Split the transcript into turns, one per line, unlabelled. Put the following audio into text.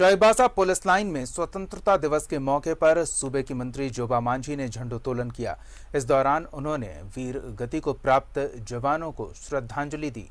Chaibasa police line में स्वतंत्रता दिवस के मौके पर सूबे की मंत्री जोबा मांझी ने झंडोत्तोलन किया इस दौरान उन्होंने वीर गति को प्राप्त जवानों को श्रद्धांजलि दी